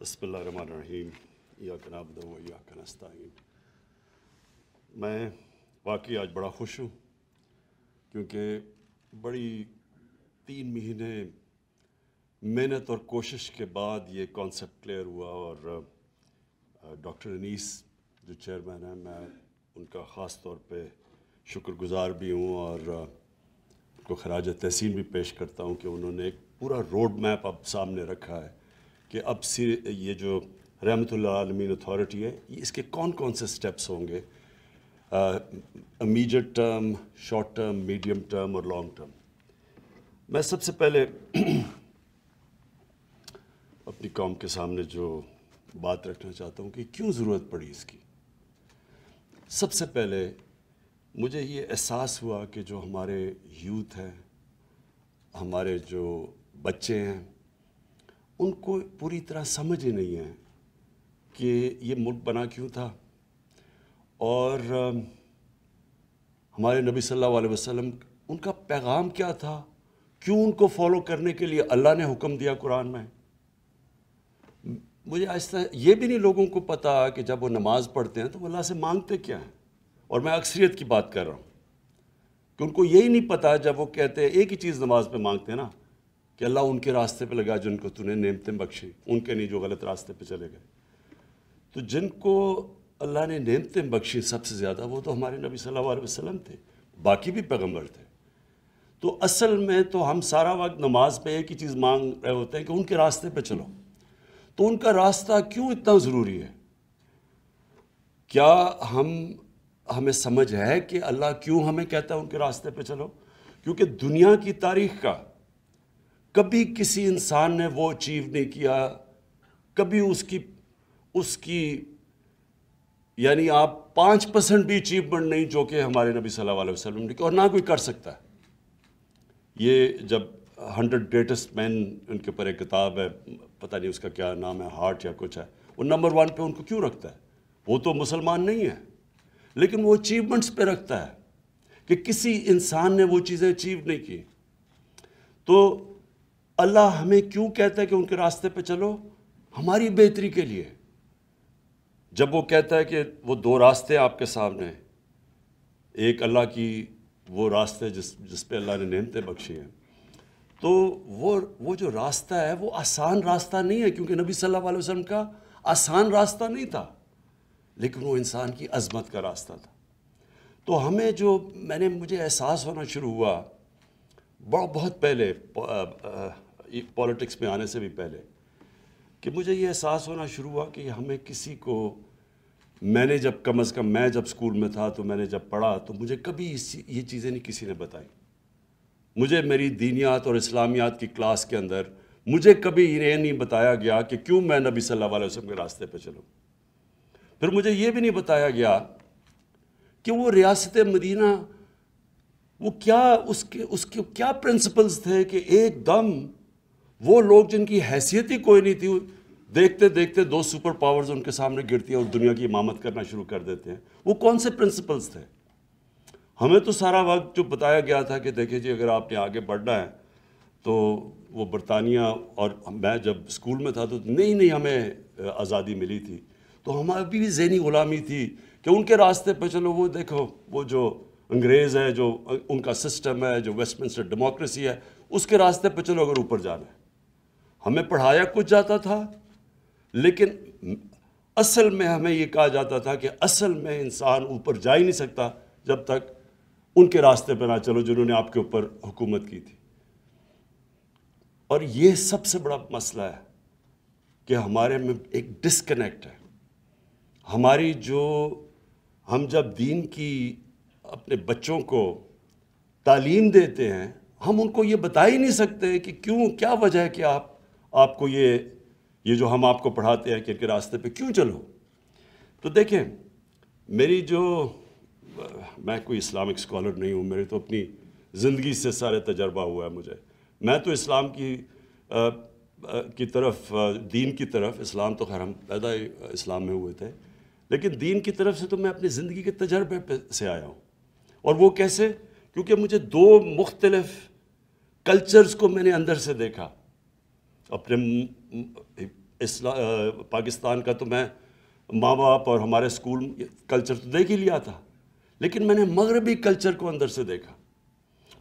बसमीम याकन अबद याकन अस्ताइन मैं वाकई आज बड़ा खुश हूँ क्योंकि बड़ी तीन महीने मेहनत और कोशिश के बाद ये कॉन्सेप्ट क्लियर हुआ और डॉक्टर अनीस जो चेयरमैन हैं मैं उनका ख़ास तौर पे शुक्रगुज़ार भी हूँ और को खराज तहसीन भी पेश करता हूँ कि उन्होंने एक पूरा रोड मैप अब सामने रखा है कि अब सिर ये जो रहमत आलमीन अथॉरिटी है इसके कौन कौन से स्टेप्स होंगे immediate term short term medium term और लॉन्ग टर्म मैं सबसे पहले अपनी कौम के सामने जो बात रखना चाहता हूँ कि क्यों ज़रूरत पड़ी इसकी सबसे पहले मुझे ये एहसास हुआ कि जो हमारे यूथ हैं हमारे जो बच्चे हैं उनको पूरी तरह समझ ही नहीं है कि ये मुल्क बना क्यों था और हमारे नबी सल्लल्लाहु अलैहि वसल्लम उनका पैगाम क्या था क्यों उनको फॉलो करने के लिए अल्लाह ने हुक्म दिया कुरान में मुझे आहिस्ता ये भी नहीं लोगों को पता कि जब वो नमाज़ पढ़ते हैं तो अल्लाह से मांगते क्या हैं और मैं अक्सरियत की बात कर रहा हूँ कि उनको यही नहीं पता जब वो कहते हैं एक ही चीज़ नमाज पे मांगते हैं ना कि अल्लाह उनके रास्ते पे लगा जिनको तूने नेमतें बख्शी उनके नहीं जो गलत रास्ते पे चले गए तो जिनको अल्लाह ने नेमतें बख्शी सबसे ज़्यादा वो तो हमारे नबी सल्लल्लाहु वसलम थे बाकी भी पैगम्बर थे तो असल में तो हम सारा वक्त नमाज पर एक ही चीज़ मांग रहे होते हैं कि उनके रास्ते पर चलो तो उनका रास्ता क्यों इतना ज़रूरी है क्या हम हमें समझ है कि अल्लाह क्यों हमें कहता है उनके रास्ते पे चलो क्योंकि दुनिया की तारीख का कभी किसी इंसान ने वो अचीव नहीं किया कभी उसकी उसकी यानी आप पाँच परसेंट भी अचीवमेंट नहीं जो कि हमारे नबी सल्लल्लाहु अलैहि वसल्लम ने और ना कोई कर सकता है ये जब हंड्रेड ग्रेटेस्ट मैन उनके ऊपर एक किताब है पता नहीं उसका क्या नाम है हार्ट या कुछ है वो नंबर वन पे उनको क्यों रखता है वो तो मुसलमान नहीं है लेकिन वो अचीवमेंट्स पर रखता है कि किसी इंसान ने वो चीज़ें अचीव नहीं की तो अल्लाह हमें क्यों कहता है कि उनके रास्ते पे चलो हमारी बेहतरी के लिए जब वो कहता है कि वो दो रास्ते आपके सामने एक अल्लाह की वो रास्ते जिस जिस पे अल्लाह ने नेमतें बख्शी हैं तो वो वो जो रास्ता है वो आसान रास्ता नहीं है क्योंकि नबी सल्लल्लाहु अलैहि वसल्लम का आसान रास्ता नहीं था लेकिन वो इंसान की अजमत का रास्ता था तो हमें जो मैंने मुझे एहसास होना शुरू हुआ बहुत बहुत पहले पॉलिटिक्स में आने से भी पहले कि मुझे ये एहसास होना शुरू हुआ कि हमें किसी को मैंने जब कम अज़ कम मैं जब स्कूल में था तो मैंने जब पढ़ा तो मुझे कभी इस ये चीज़ें नहीं किसी ने बताई मुझे मेरी दीनियात और इस्लामियात की क्लास के अंदर मुझे कभी ये नहीं बताया गया कि क्यों मैं नबी सल्लल्लाहु अलैहि वसल्लम के रास्ते पर चलूँ फिर मुझे ये भी नहीं बताया गया कि वो रियासत मदीना वो क्या उसके उसके क्या प्रिंसिपल्स थे कि एकदम वो लोग जिनकी हैसियत ही कोई नहीं थी देखते देखते दो सुपर पावर्स उनके सामने गिरती हैं और दुनिया की इमामत करना शुरू कर देते हैं वो कौन से प्रिंसिपल्स थे हमें तो सारा वक्त जो बताया गया था कि देखिए जी अगर आपने आगे बढ़ना है तो वो बरतानिया और मैं जब स्कूल में था तो नहीं नहीं हमें आज़ादी मिली थी तो हमारे भी जहनी ग़ुलामी थी कि उनके रास्ते पर चलो वो देखो वो जो अंग्रेज़ है जो उनका सिस्टम है जो वेस्टमिंस्टर डेमोक्रेसी है उसके रास्ते पर चलो अगर ऊपर जाना है हमें पढ़ाया कुछ जाता था लेकिन असल में हमें ये कहा जाता था कि असल में इंसान ऊपर जा ही नहीं सकता जब तक उनके रास्ते पर ना चलो जिन्होंने आपके ऊपर हुकूमत की थी और ये सबसे बड़ा मसला है कि हमारे में एक डिसकनेक्ट है हमारी जो हम जब दीन की अपने बच्चों को तालीम देते हैं हम उनको ये बता ही नहीं सकते कि क्यों क्या वजह है कि आप आपको ये ये जो हम आपको पढ़ाते हैं कि इनके रास्ते पे क्यों चलो तो देखें मेरी जो मैं कोई इस्लामिक स्कॉलर नहीं हूँ मेरी तो अपनी ज़िंदगी से सारे तजर्बा हुआ है मुझे मैं तो इस्लाम की आ, आ, की तरफ आ, दीन की तरफ इस्लाम तो खैर हम पैदा इस्लाम में हुए थे लेकिन दीन की तरफ से तो मैं अपनी ज़िंदगी के तजर्बे से आया हूँ और वो कैसे क्योंकि मुझे दो मुख्तलफ़ कल्चर्स को मैंने अंदर से देखा अपने पाकिस्तान का तो मैं माँ बाप और हमारे स्कूल कल्चर तो देख ही लिया था लेकिन मैंने मगरबी कल्चर को अंदर से देखा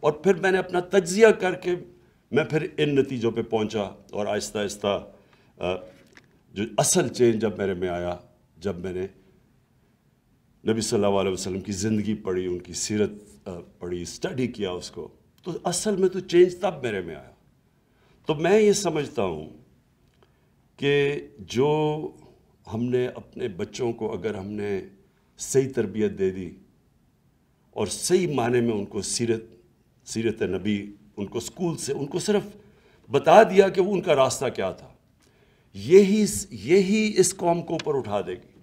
और फिर मैंने अपना तजिया करके मैं फिर इन नतीजों पे पहुंचा और आहिस्ता आहिस्ता जो असल चेंज जब मेरे में आया जब मैंने नबी सल्लल्लाहु अलैहि वसल्लम की ज़िंदगी पढ़ी उनकी सीरत पढ़ी स्टडी किया उसको तो असल में तो चेंज तब मेरे में आया तो मैं ये समझता हूँ कि जो हमने अपने बच्चों को अगर हमने सही तरबियत दे दी और सही माने में उनको सीरत सीरत नबी उनको स्कूल से उनको सिर्फ बता दिया कि वो उनका रास्ता क्या था यही यही इस कौम को ऊपर उठा देगी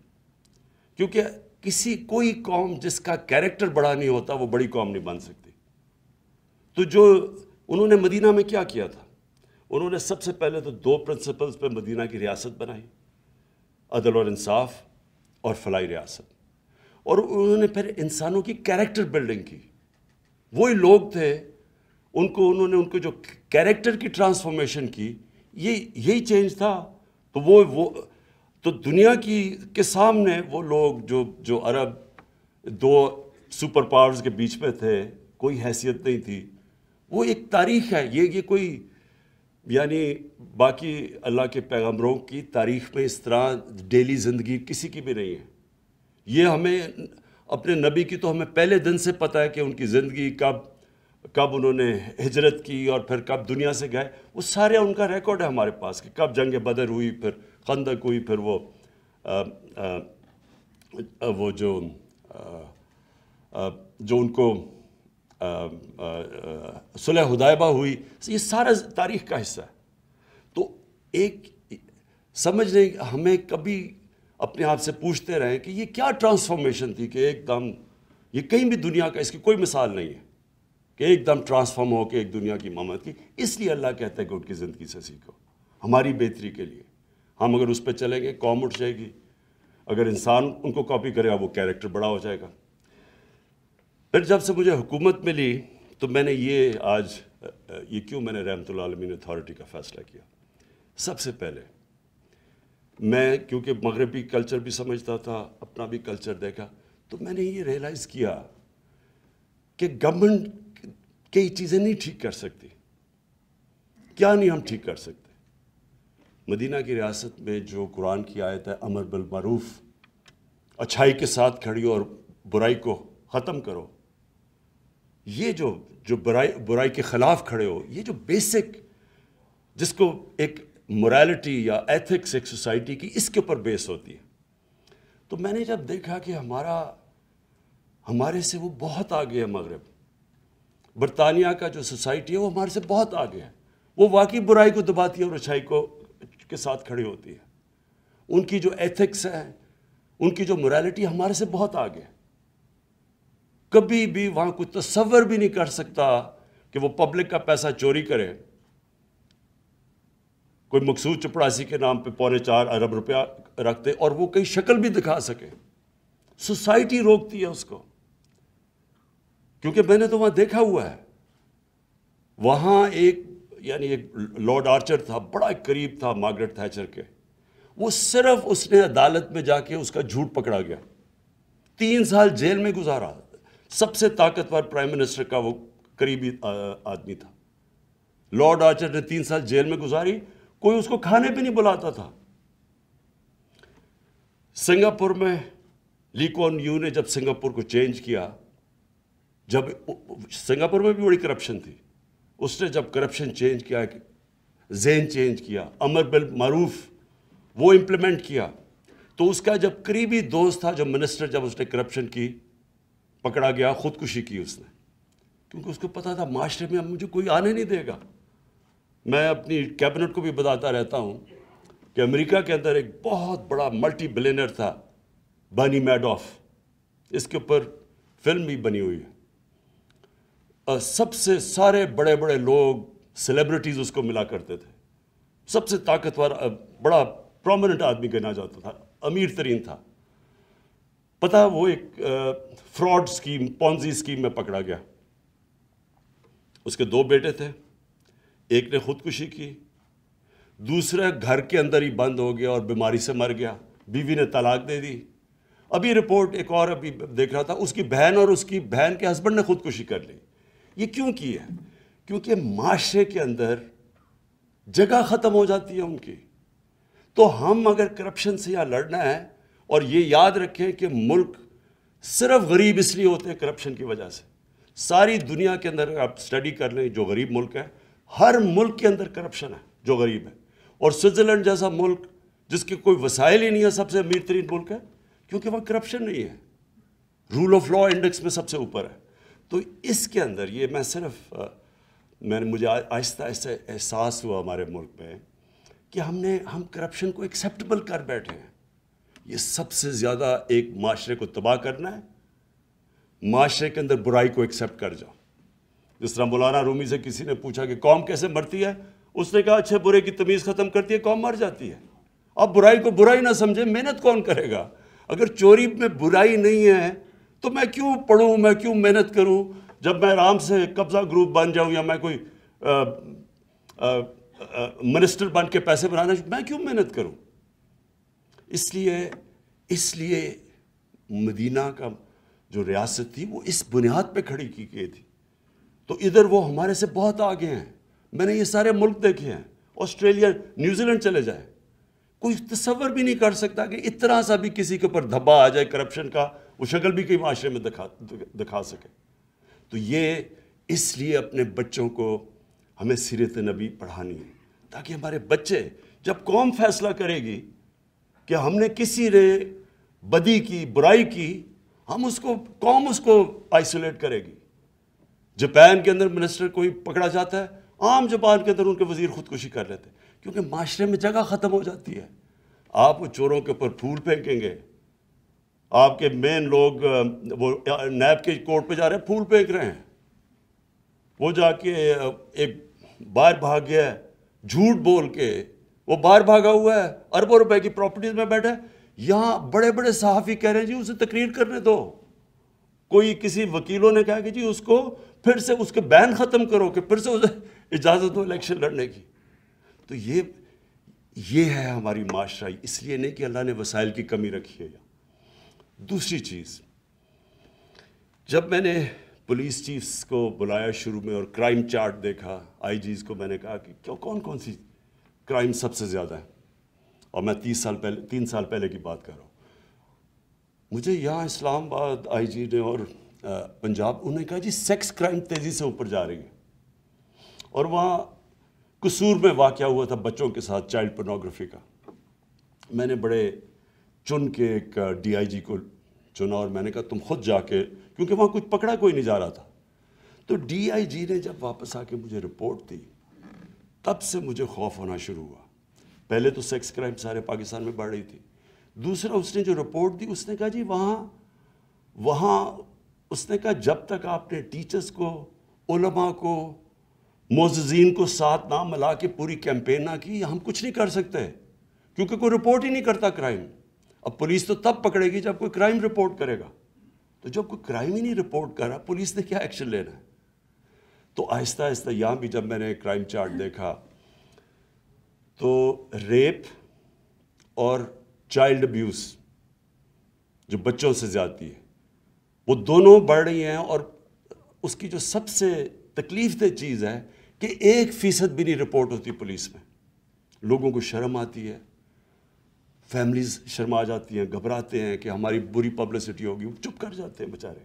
क्योंकि किसी कोई कौम जिसका कैरेक्टर बड़ा नहीं होता वो बड़ी कौम नहीं बन सकती तो जो उन्होंने मदीना में क्या किया था उन्होंने सबसे पहले तो दो प्रिंसिपल्स पर मदीना की रियासत बनाई अदल और इंसाफ और फलाई रियासत और उन्होंने फिर इंसानों की कैरेक्टर बिल्डिंग की वही लोग थे उनको उन्होंने उनको जो कैरेक्टर की ट्रांसफॉर्मेशन की ये यही चेंज था तो वो वो तो दुनिया की के सामने वो लोग जो जो अरब दो सुपर पावर्स के बीच में थे कोई हैसियत नहीं थी वो एक तारीख है ये ये कोई यानी बाकी अल्लाह के पैगम्बरों की तारीख में इस तरह डेली ज़िंदगी किसी की भी नहीं है ये हमें अपने नबी की तो हमें पहले दिन से पता है कि उनकी ज़िंदगी कब कब उन्होंने हिजरत की और फिर कब दुनिया से गए वो सारे उनका रिकॉर्ड है हमारे पास कि कब जंग बदर हुई फिर खंदक हुई फिर वो आ, आ, वो जो आ, आ, जो उनको सुलह हदायबा हुई तो ये सारा तारीख का हिस्सा है तो एक समझ नहीं हमें कभी अपने आप से पूछते रहें कि ये क्या ट्रांसफॉर्मेशन थी कि एकदम ये कहीं भी दुनिया का इसकी कोई मिसाल नहीं है कि एकदम ट्रांसफॉर्म हो के एक दुनिया की ममत की इसलिए अल्लाह कहते हैं कि उनकी ज़िंदगी से सीखो हमारी बेहतरी के लिए हम अगर उस पर चलेंगे कॉम उठ जाएगी अगर इंसान उनको कॉपी करेगा वो कैरेक्टर बड़ा हो जाएगा फिर जब से मुझे हुकूमत मिली तो मैंने ये आज ये क्यों मैंने रहमतुल्ला आलमीन अथॉरिटी का फ़ैसला किया सबसे पहले मैं क्योंकि मगरबी कल्चर भी समझता था अपना भी कल्चर देखा तो मैंने ये रियलाइज़ किया कि गवर्नमेंट कई चीज़ें नहीं ठीक कर सकती क्या नहीं हम ठीक कर सकते मदीना की रियासत में जो कुरान की आयत है अमर बलमरूफ मरूफ अच्छाई के साथ खड़ी और बुराई को ख़त्म करो ये जो जो बुराई बुराई के ख़िलाफ़ खड़े हो ये जो बेसिक जिसको एक मोरालिटी या एथिक्स एक सोसाइटी की इसके ऊपर बेस होती है तो मैंने जब देखा कि हमारा हमारे से वो बहुत आगे है मगरब बरतानिया का जो सोसाइटी है वो हमारे से बहुत आगे है वो वाकई बुराई को दबाती है और अच्छाई को के साथ खड़ी होती है उनकी जो एथिक्स है उनकी जो मोरालिटी हमारे से बहुत आगे है कभी भी वहाँ कुछ तस्वर भी नहीं कर सकता कि वो पब्लिक का पैसा चोरी करे कोई मकसूद चपड़ासी के नाम पे पौने चार अरब रुपया रखते और वो कहीं शक्ल भी दिखा सके सोसाइटी रोकती है उसको क्योंकि मैंने तो वहाँ देखा हुआ है वहाँ एक यानी एक लॉर्ड आर्चर था बड़ा करीब था मार्गरेट थैचर के वो सिर्फ उसने अदालत में जाके उसका झूठ पकड़ा गया तीन साल जेल में गुजारा सबसे ताकतवर प्राइम मिनिस्टर का वो करीबी आदमी था लॉर्ड आर्चर ने तीन साल जेल में गुजारी कोई उसको खाने पे नहीं बुलाता था सिंगापुर में लीकॉन यू ने जब सिंगापुर को चेंज किया जब सिंगापुर में भी बड़ी करप्शन थी उसने जब करप्शन चेंज किया जेन चेंज किया अमर बिल मारूफ वो इम्प्लीमेंट किया तो उसका जब करीबी दोस्त था जो मिनिस्टर जब उसने करप्शन की पकड़ा गया खुदकुशी की उसने क्योंकि उसको पता था माशरे में अब मुझे कोई आने नहीं देगा मैं अपनी कैबिनेट को भी बताता रहता हूँ कि अमेरिका के अंदर एक बहुत बड़ा मल्टी बिलेनर था बनी मैडोफ इसके ऊपर फिल्म भी बनी हुई है और सबसे सारे बड़े बड़े लोग सेलिब्रिटीज़ उसको मिला करते थे सबसे ताकतवर बड़ा प्रोमिनेंट आदमी कहना जाता था अमीर तरीन था पता वो एक फ्रॉड स्कीम पॉन्जी स्कीम में पकड़ा गया उसके दो बेटे थे एक ने खुदकुशी की दूसरा घर के अंदर ही बंद हो गया और बीमारी से मर गया बीवी ने तलाक दे दी अभी रिपोर्ट एक और अभी देख रहा था उसकी बहन और उसकी बहन के हस्बैंड ने खुदकुशी कर ली ये क्यों की है क्योंकि माशरे के अंदर जगह ख़त्म हो जाती है उनकी तो हम अगर करप्शन से यहाँ लड़ना है और ये याद रखें कि मुल्क सिर्फ गरीब इसलिए होते हैं करप्शन की वजह से सारी दुनिया के अंदर आप स्टडी कर लें जो गरीब मुल्क है हर मुल्क के अंदर करप्शन है जो गरीब है और स्विट्ज़रलैंड जैसा मुल्क जिसके कोई वसाइल ही नहीं है सबसे अमीर तरीन मुल्क है क्योंकि वहाँ करप्शन नहीं है रूल ऑफ लॉ इंडेक्स में सबसे ऊपर है तो इसके अंदर ये मैं सिर्फ मैंने मुझे आहिस्ता आहिस्ता एहसास हुआ हमारे मुल्क में कि हमने हम करप्शन को एक्सेप्टेबल कर बैठे हैं ये सबसे ज़्यादा एक माशरे को तबाह करना है माशरे के अंदर बुराई को एक्सेप्ट कर जाओ जिस तरह मौलाना रूमी से किसी ने पूछा कि कौम कैसे मरती है उसने कहा अच्छे बुरे की तमीज़ ख़त्म करती है कौम मर जाती है अब बुराई को बुराई ना समझे मेहनत कौन करेगा अगर चोरी में बुराई नहीं है तो मैं क्यों पढ़ूँ मैं क्यों मेहनत करूँ जब मैं आराम से कब्ज़ा ग्रुप बन जाऊँ या मैं कोई मिनिस्टर बन के पैसे बनाना मैं क्यों मेहनत करूँ इसलिए इसलिए मदीना का जो रियासत थी वो इस बुनियाद पे खड़ी की गई थी तो इधर वो हमारे से बहुत आगे हैं मैंने ये सारे मुल्क देखे हैं ऑस्ट्रेलिया न्यूजीलैंड चले जाए कोई तस्वर भी नहीं कर सकता कि इतना सा भी किसी के ऊपर धब्बा आ जाए करप्शन का वो शक्ल भी कई माशरे में दिखा दिखा सके तो ये इसलिए अपने बच्चों को हमें सीरत नबी पढ़ानी है ताकि हमारे बच्चे जब कौम फैसला करेगी कि हमने किसी ने बदी की बुराई की हम उसको कौम उसको आइसोलेट करेगी जापान के अंदर मिनिस्टर कोई पकड़ा जाता है आम जापान के अंदर उनके वजीर खुदकुशी कर लेते हैं क्योंकि माशरे में जगह ख़त्म हो जाती है आप वो चोरों के ऊपर फूल फेंकेंगे आपके मेन लोग वो नैब के कोर्ट पे जा रहे हैं फूल फेंक रहे हैं वो जाके एक बाहर भाग गया झूठ बोल के वो बाहर भागा हुआ है अरबों रुपए की प्रॉपर्टीज में बैठा है यहाँ बड़े बड़े सहाफ़ी कह रहे हैं जी उसे तकरीर करने दो कोई किसी वकीलों ने कहा कि जी उसको फिर से उसके बैन ख़त्म करो कि फिर से उसे इजाज़त दो इलेक्शन लड़ने की तो ये ये है हमारी माशरा इसलिए नहीं कि अल्लाह ने वसाइल की कमी रखी है दूसरी चीज़ जब मैंने पुलिस चीफ्स को बुलाया शुरू में और क्राइम चार्ट देखा आईजीज को मैंने कहा कि क्यों कौन कौन सी क्राइम सबसे ज़्यादा है और मैं तीस साल पहले तीन साल पहले की बात कर रहा हूँ मुझे यहाँ इस्लामाबाद आईजी ने और पंजाब उन्होंने कहा जी सेक्स क्राइम तेज़ी से ऊपर जा रही है और वहाँ कसूर में वाक़ हुआ था बच्चों के साथ चाइल्ड पोर्नोग्राफी का मैंने बड़े चुन के एक डीआईजी को चुना और मैंने कहा तुम खुद जाके क्योंकि वहाँ कुछ पकड़ा कोई नहीं जा रहा था तो डीआईजी ने जब वापस आके मुझे रिपोर्ट दी तब से मुझे खौफ होना शुरू हुआ पहले तो सेक्स क्राइम सारे पाकिस्तान में बढ़ रही थी दूसरा उसने जो रिपोर्ट दी उसने कहा जी वहाँ वहाँ उसने कहा जब तक आपने टीचर्स को उलमा को मोजीन को साथ ना मिला के पूरी कैंपेन ना की हम कुछ नहीं कर सकते क्योंकि कोई रिपोर्ट ही नहीं करता क्राइम अब पुलिस तो तब पकड़ेगी जब कोई क्राइम रिपोर्ट करेगा तो जब कोई क्राइम ही नहीं रिपोर्ट करा पुलिस ने क्या एक्शन लेना है तो आहिस्ता आहिस्ता यहाँ भी जब मैंने क्राइम चार्ट देखा तो रेप और चाइल्ड अब्यूज़ जो बच्चों से ज्यादा है वो दोनों बढ़ रही हैं और उसकी जो सबसे तकलीफ दह चीज़ है कि एक फ़ीसद भी नहीं रिपोर्ट होती पुलिस में लोगों को शर्म आती है फैमिलीज़ शर्मा जाती हैं घबराते हैं कि हमारी बुरी पब्लिसिटी होगी वो चुप कर जाते हैं बेचारे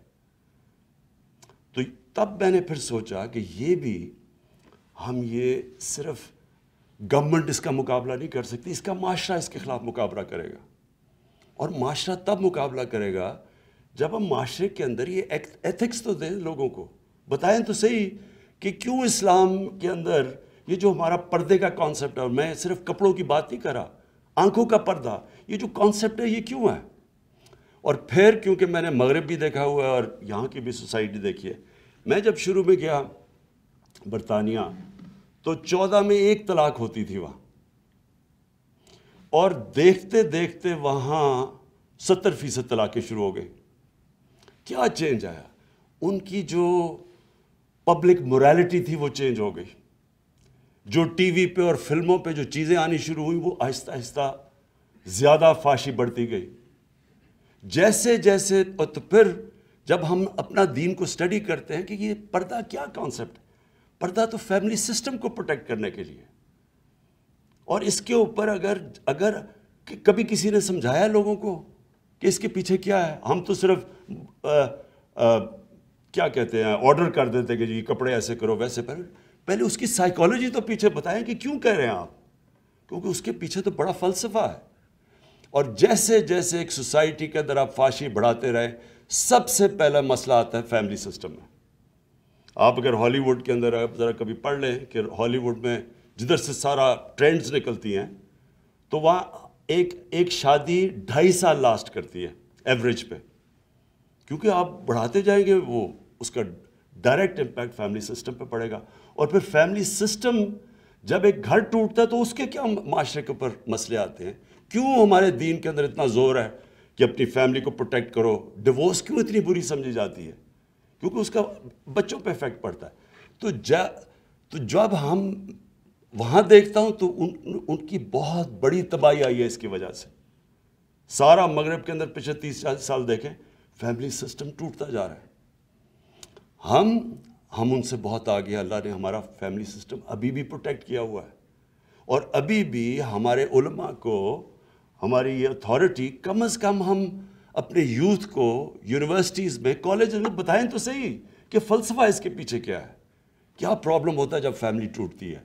तो तब मैंने फिर सोचा कि ये भी हम ये सिर्फ गवर्नमेंट इसका मुकाबला नहीं कर सकती इसका माशरा इसके ख़िलाफ़ मुकाबला करेगा और माशरा तब मुकाबला करेगा जब हम माशरे के अंदर ये एथिक्स तो दें लोगों को बताएं तो सही कि क्यों इस्लाम के अंदर ये जो हमारा पर्दे का कॉन्सेप्ट है और मैं सिर्फ कपड़ों की बात नहीं करा आंखों का पर्दा ये जो कॉन्सेप्ट है ये क्यों है और फिर क्योंकि मैंने मगरब भी देखा हुआ है और यहाँ की भी सोसाइटी देखी है मैं जब शुरू में गया बरतानिया तो चौदह में एक तलाक होती थी वहाँ और देखते देखते वहाँ सत्तर फीसद तलाक़ें शुरू हो गई क्या चेंज आया उनकी जो पब्लिक मोरालिटी थी वो चेंज हो गई जो टीवी पे और फिल्मों पे जो चीज़ें आनी शुरू हुई वो आहिस्ता आहिस्ता ज़्यादा फाशी बढ़ती गई जैसे जैसे और तो फिर जब हम अपना दीन को स्टडी करते हैं कि ये पर्दा क्या कॉन्सेप्ट है पर्दा तो फैमिली सिस्टम को प्रोटेक्ट करने के लिए और इसके ऊपर अगर अगर कि कभी किसी ने समझाया लोगों को कि इसके पीछे क्या है हम तो सिर्फ आ, आ, क्या कहते हैं ऑर्डर कर देते कि जी कपड़े ऐसे करो वैसे पहले पहले उसकी साइकोलॉजी तो पीछे बताएं कि क्यों कह रहे हैं आप क्योंकि उसके पीछे तो बड़ा फलसफा है और जैसे जैसे एक सोसाइटी के अंदर आप फाशी बढ़ाते रहे सबसे पहला मसला आता है फैमिली सिस्टम में आप अगर हॉलीवुड के अंदर आप ज़रा कभी पढ़ लें कि हॉलीवुड में जिधर से सारा ट्रेंड्स निकलती हैं तो वहाँ एक एक शादी ढाई साल लास्ट करती है एवरेज पे क्योंकि आप बढ़ाते जाएंगे वो उसका डायरेक्ट इम्पैक्ट फैमिली सिस्टम पे पड़ेगा और फिर फैमिली सिस्टम जब एक घर टूटता है तो उसके क्या माशरे के ऊपर मसले आते हैं क्यों हमारे दीन के अंदर इतना जोर है कि अपनी फैमिली को प्रोटेक्ट करो डिवोर्स क्यों इतनी बुरी समझी जाती है क्योंकि उसका बच्चों पे इफेक्ट पड़ता है तो जा तो जब हम वहाँ देखता हूँ तो उन, उन, उनकी बहुत बड़ी तबाही आई है इसकी वजह से सारा मगरब के अंदर पिछले तीस चालीस साल देखें फैमिली सिस्टम टूटता जा रहा है हम हम उनसे बहुत आगे अल्लाह ने हमारा फैमिली सिस्टम अभी भी प्रोटेक्ट किया हुआ है और अभी भी हमारे उलमा को हमारी ये अथॉरिटी कम अज़ कम हम अपने यूथ को यूनिवर्सिटीज़ में कॉलेज में बताएं तो सही कि फ़लसफ़ा इसके पीछे क्या है क्या प्रॉब्लम होता है जब फैमिली टूटती है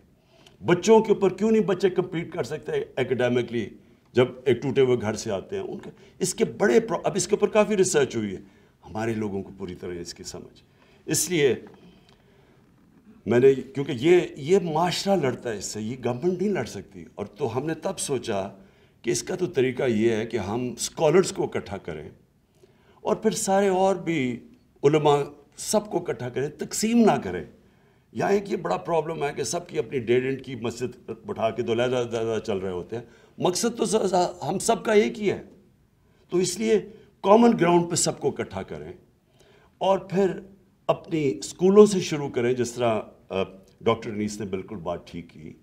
बच्चों के ऊपर क्यों नहीं बच्चे कंपीट कर सकते एकेडमिकली जब एक टूटे हुए घर से आते हैं उनके इसके बड़े अब इसके ऊपर काफ़ी रिसर्च हुई है हमारे लोगों को पूरी तरह इसकी समझ इसलिए मैंने क्योंकि ये ये माशरा लड़ता है इससे ये गवर्नमेंट नहीं लड़ सकती और तो हमने तब सोचा कि इसका तो तरीका ये है कि हम स्कॉलर्स को इकट्ठा करें और फिर सारे और भी उलमा सबको इकट्ठा करें तकसीम ना करें यहाँ एक ये बड़ा प्रॉब्लम है कि सबकी अपनी डेढ़ इंट की मस्जिद उठा के तो लहदा चल रहे होते हैं मकसद तो हम सब का एक ही है तो इसलिए कॉमन ग्राउंड पे सबको इकट्ठा करें और फिर अपनी स्कूलों से शुरू करें जिस तरह डॉक्टर नीस ने बिल्कुल बात ठीक की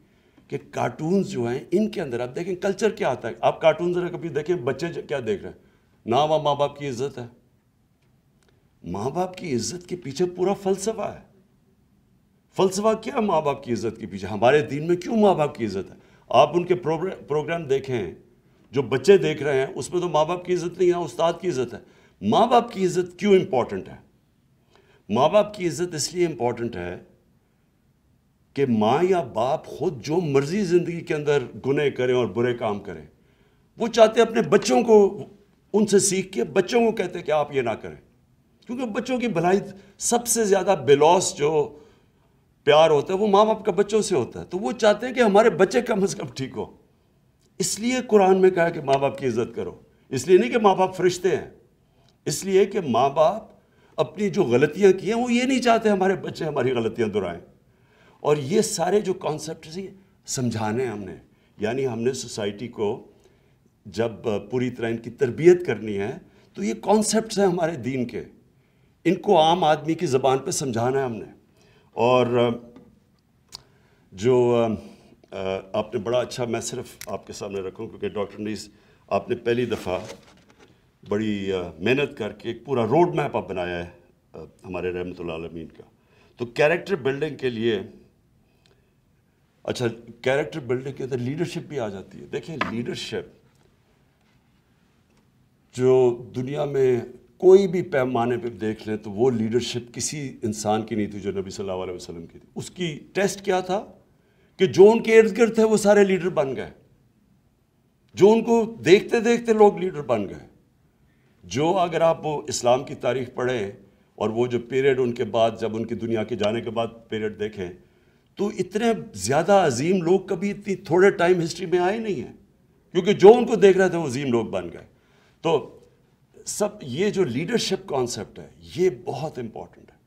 कि कार्टून्स जो हैं इनके अंदर आप देखें कल्चर क्या आता है आप कार्टून ज़रा कभी देखें बच्चे क्या देख रहे हैं ना वहाँ माँ बाप की इज्जत है माँ बाप की इज्जत के पीछे पूरा फलसफा है फलसफा क्या है माँ बाप की इज्जत के पीछे हमारे दिन में क्यों माँ बाप की इज्जत है आप उनके प्रोग्राम देखें जो बच्चे देख रहे हैं उसमें तो माँ बाप की इज्जत नहीं है उस्ताद की इज्जत है माँ बाप की इज्जत क्यों इंपॉर्टेंट है माँ बाप की इज्जत इसलिए इंपॉर्टेंट है कि माँ या बाप खुद जो मर्जी ज़िंदगी के अंदर गुने करें और बुरे काम करें वो चाहते अपने बच्चों को उनसे सीख के बच्चों को कहते हैं कि आप ये ना करें क्योंकि बच्चों की भलाई सबसे ज़्यादा बेलॉस जो प्यार होता है वो माँ बाप का बच्चों से होता है तो वो चाहते हैं कि हमारे बच्चे कम अज़ कम ठीक हो इसलिए कुरान में कहा कि माँ बाप की इज़्ज़त करो इसलिए नहीं कि माँ बाप फरिश्ते हैं इसलिए कि माँ बाप अपनी जो गलतियाँ की हैं वो ये नहीं चाहते हमारे बच्चे हमारी गलतियाँ दोहराएँ और ये सारे जो कॉन्सेप्ट समझाने हमने यानी हमने सोसाइटी को जब पूरी तरह इनकी तरबियत करनी है तो ये कॉन्सेप्ट हैं हमारे दीन के इनको आम आदमी की ज़बान पे समझाना है हमने और जो आपने बड़ा अच्छा मैं सिर्फ आपके सामने रखूँ क्योंकि डॉक्टर नीस आपने पहली दफ़ा बड़ी मेहनत करके एक पूरा रोड मैप आप बनाया है हमारे रहमत आलमीन का तो कैरेक्टर बिल्डिंग के लिए अच्छा कैरेक्टर बिल्डिंग के अंदर लीडरशिप भी आ जाती है देखिए लीडरशिप जो दुनिया में कोई भी पैमाने पे देख लें तो वो लीडरशिप किसी इंसान की नहीं थी जो नबी सल्लल्लाहु अलैहि वसल्लम की थी उसकी टेस्ट क्या था कि जो उनके इर्द गिर्द थे वो सारे लीडर बन गए जो उनको देखते देखते लोग लीडर बन गए जो अगर आप वो इस्लाम की तारीख पढ़ें और वो जो पीरियड उनके बाद जब उनकी दुनिया के जाने के बाद पीरियड देखें तो इतने ज़्यादा अजीम लोग कभी इतनी थोड़े टाइम हिस्ट्री में आए नहीं हैं क्योंकि जो उनको देख रहे थे वो अजीम लोग बन गए तो सब ये जो लीडरशिप कॉन्सेप्ट है ये बहुत इम्पॉर्टेंट है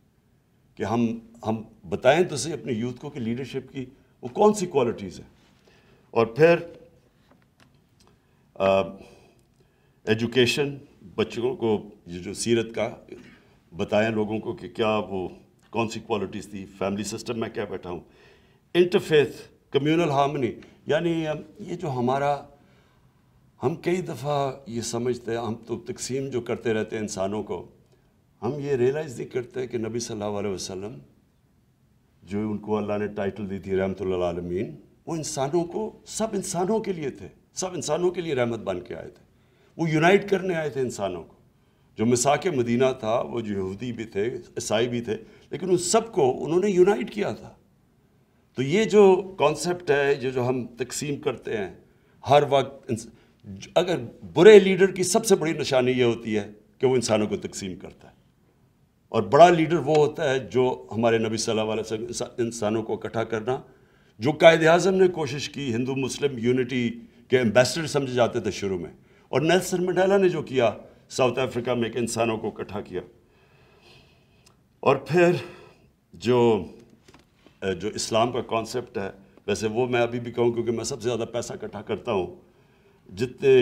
कि हम हम बताएं तो सही अपने यूथ को कि लीडरशिप की वो कौन सी क्वालिटीज़ है और फिर एजुकेशन बच्चों को ये जो सीरत का बताएं लोगों को कि क्या वो कौन सी क्वालिटीज़ थी फैमिली सिस्टम में क्या बैठा हूँ इंटरफेथ कम्यूनल हार्मनी यानी ये जो हमारा हम कई दफ़ा ये समझते हैं हम तो तकसीम जो करते रहते हैं इंसानों को हम ये रियलाइज़ नहीं करते कि नबी सल्लल्लाहु अलैहि वसल्लम जो उनको अल्लाह ने टाइटल दी थी आलमीन वो इंसानों को सब इंसानों के लिए थे सब इंसानों के लिए रहमत बन के आए थे वो यूनाइट करने आए थे इंसानों को जो मिसाक मदीना था वो यहूदी भी थे ईसाई भी थे लेकिन उन सबको उन्होंने यूनाइट किया था तो ये जो कॉन्सेप्ट है जो जो हम तकसीम करते हैं हर वक्त अगर बुरे लीडर की सबसे बड़ी निशानी ये होती है कि वो इंसानों को तकसीम करता है और बड़ा लीडर वो होता है जो हमारे नबी सल्लल्लाहु अलैहि वसल्लम इंसानों को इकट्ठा करना जो कायद अजम ने कोशिश की हिंदू मुस्लिम यूनिटी के एम्बेसडर समझे जाते थे शुरू में और नेल्सन मंडेला ने जो किया साउथ अफ्रीका में एक इंसानों को इकट्ठा किया और फिर जो जो इस्लाम का कॉन्सेप्ट है वैसे वो मैं अभी भी कहूँ क्योंकि मैं सबसे ज़्यादा पैसा इकट्ठा करता हूँ जितने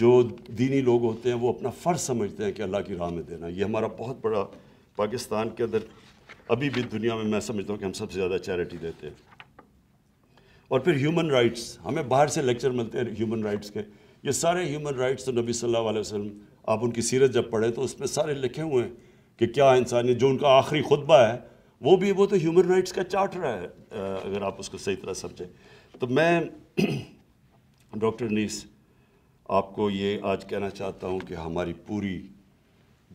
जो दीनी लोग होते हैं वो अपना फ़र्ज़ समझते हैं कि अल्लाह की राह में देना ये हमारा बहुत बड़ा पाकिस्तान के अंदर अभी भी दुनिया में मैं समझता हूँ कि हम सबसे ज़्यादा चैरिटी देते हैं और फिर ह्यूमन राइट्स हमें बाहर से लेक्चर मिलते हैं ह्यूमन राइट्स के ये सारे ह्यूमन राइट्स तो नबी सल्लल्लाहु अलैहि वसल्लम आप उनकी सीरत जब पढ़े तो उसमें सारे लिखे हुए हैं कि क्या इंसानियत जो उनका आखिरी खुतबा है वो भी वो तो ह्यूमन राइट्स का चार्ट रहा है अगर आप उसको सही तरह समझें तो मैं डॉक्टर नीस आपको ये आज कहना चाहता हूँ कि हमारी पूरी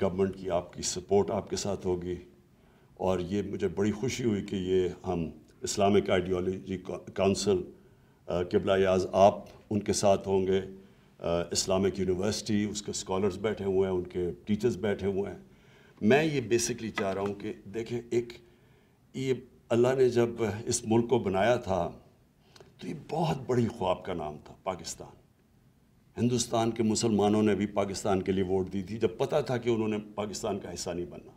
गवर्नमेंट की आपकी सपोर्ट आपके साथ होगी और ये मुझे बड़ी खुशी हुई कि ये हम इस्लामिक आइडियोलॉजी काउंसिल किबला याज आप उनके साथ होंगे इस्लामिक यूनिवर्सिटी उसके स्कॉलर्स बैठे हुए हैं उनके टीचर्स बैठे हुए हैं मैं ये बेसिकली चाह रहा हूँ कि देखें एक ये अल्लाह ने जब इस मुल्क को बनाया था तो ये बहुत बड़ी ख्वाब का नाम था पाकिस्तान हिंदुस्तान के मुसलमानों ने भी पाकिस्तान के लिए वोट दी थी जब पता था कि उन्होंने पाकिस्तान का हिस्सा नहीं बनना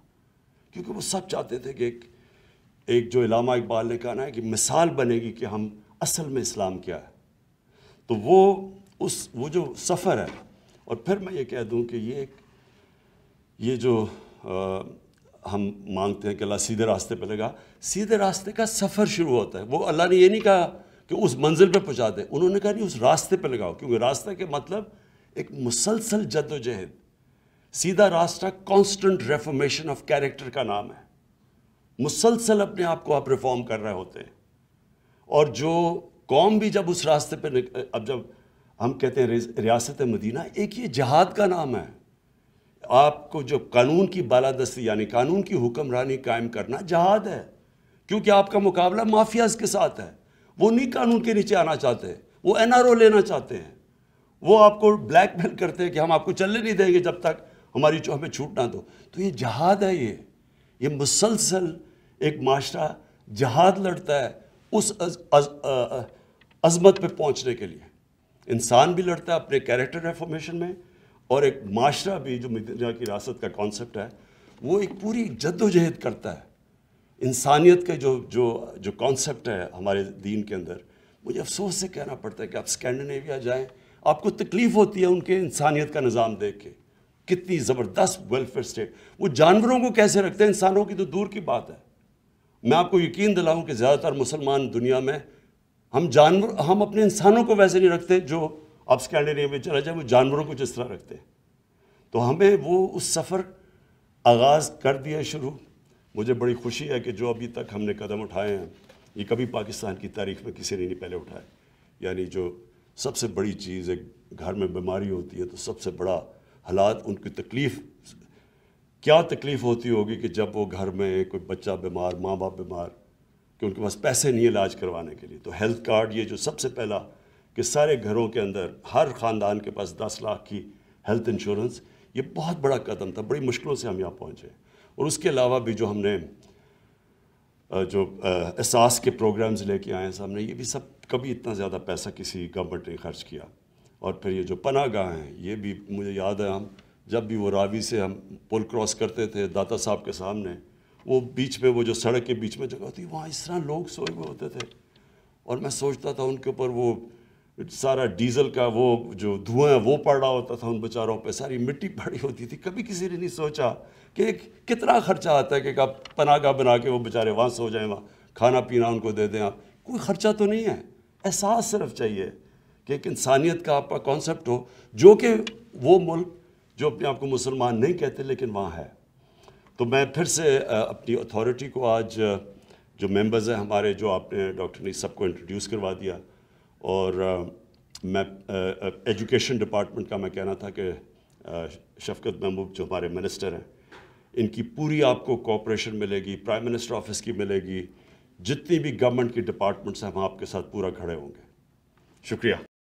क्योंकि वो सब चाहते थे कि एक एक जो इलामा इकबाल ने कहा ना कि मिसाल बनेगी कि हम असल में इस्लाम क्या है तो वो उस वो जो सफ़र है और फिर मैं ये कह दूं कि ये ये जो आ, हम मांगते हैं कि अल्लाह सीधे रास्ते पे लगा सीधे रास्ते का सफ़र शुरू होता है वो अल्लाह ने ये नहीं कहा कि उस मंजिल पे पहुँचा दे उन्होंने कहा नहीं उस रास्ते पे लगाओ क्योंकि रास्ते के मतलब एक मुसलसल जद्दोजहद सीधा रास्ता कॉन्स्टेंट रेफॉर्मेशन ऑफ कैरेक्टर का नाम है मुसलसल अपने आप को आप रिफॉर्म कर रहे होते हैं और जो कौम भी जब उस रास्ते पर अब जब हम कहते हैं रियासत मदीना एक ये जहाद का नाम है आपको जो कानून की बालादस्ती यानी कानून की हुक्मरानी कायम करना जहाद है क्योंकि आपका मुकाबला माफियाज के साथ है वो नहीं कानून के नीचे आना चाहते हैं वो एन आर ओ लेना चाहते हैं वो आपको ब्लैकमेल करते हैं कि हम आपको चलने नहीं देंगे जब तक हमारी हमें छूट ना दो तो ये जहाद है ये ये मुसलसल एक माशरा जहाद लड़ता है उस अज, अज, अज, अज, अजमत पे पहुंचने के लिए इंसान भी लड़ता है अपने कैरेक्टर रेफॉर्मेशन में और एक माशरा भी जो मिदिना की रियासत का कॉन्सेप्ट है वो एक पूरी जद्दोजहद करता है इंसानियत का जो जो जो कॉन्सेप्ट है हमारे दीन के अंदर मुझे अफसोस से कहना पड़ता है कि आप स्कैंडिनेविया जाएं आपको तकलीफ़ होती है उनके इंसानियत का निज़ाम देख के कितनी ज़बरदस्त वेलफेयर स्टेट वो जानवरों को कैसे रखते हैं इंसानों की तो दूर की बात है मैं आपको यकीन दिलाऊं कि ज़्यादातर मुसलमान दुनिया में हम जानवर हम अपने इंसानों को वैसे नहीं रखते जो आप स्कैंडिनेविया में चला जाए वो जानवरों को जिस तरह रखते हैं तो हमें वो उस सफ़र आगाज़ कर दिया शुरू मुझे बड़ी खुशी है कि जो अभी तक हमने कदम उठाए हैं ये कभी पाकिस्तान की तारीख में किसी ने नहीं पहले उठाए यानी जो सबसे बड़ी चीज़ एक घर में बीमारी होती है तो सबसे बड़ा हालात उनकी तकलीफ़ क्या तकलीफ़ होती होगी कि जब वो घर में कोई बच्चा बीमार माँ बाप बीमार कि उनके पास पैसे नहीं इलाज करवाने के लिए तो हेल्थ कार्ड ये जो सबसे पहला कि सारे घरों के अंदर हर ख़ानदान के पास दस लाख की हेल्थ इंश्योरेंस ये बहुत बड़ा कदम था बड़ी मुश्किलों से हम यहाँ पहुँचे और उसके अलावा भी जो हमने जो एहसास के प्रोग्राम्स लेके आए हैं सामने ये भी सब कभी इतना ज़्यादा पैसा किसी गवर्नमेंट ने खर्च किया और फिर ये जो पना गाह हैं ये भी मुझे याद है हम जब भी वो रावी से हम पुल क्रॉस करते थे दाता साहब के सामने वो बीच में वो जो सड़क के बीच में जगह होती वहाँ इस तरह लोग सोए हुए होते थे और मैं सोचता था उनके ऊपर वो सारा डीजल का वो जो धुआं है वो पड़ रहा होता था उन बेचारों पे सारी मिट्टी पड़ी होती थी कभी किसी ने नहीं सोचा कि कितना खर्चा आता है कि आप पनागा बना के वो बेचारे वहाँ सो जाएँ वहाँ खाना पीना उनको दे दें आप कोई ख़र्चा तो नहीं है एहसास सिर्फ चाहिए कि एक इंसानियत का आपका कॉन्सेप्ट हो जो कि वो मुल्क जो अपने आप को मुसलमान नहीं कहते लेकिन वहाँ है तो मैं फिर से अपनी अथॉरिटी को आज जो मेंबर्स हैं हमारे जो आपने डॉक्टर ने सबको इंट्रोड्यूस करवा दिया और मैं एजुकेशन डिपार्टमेंट का मैं कहना था कि शफकत महमूद जो हमारे मिनिस्टर हैं इनकी पूरी आपको कोऑपरेशन मिलेगी प्राइम मिनिस्टर ऑफिस की मिलेगी जितनी भी गवर्नमेंट की डिपार्टमेंट्स हैं हम आपके साथ पूरा खड़े होंगे शुक्रिया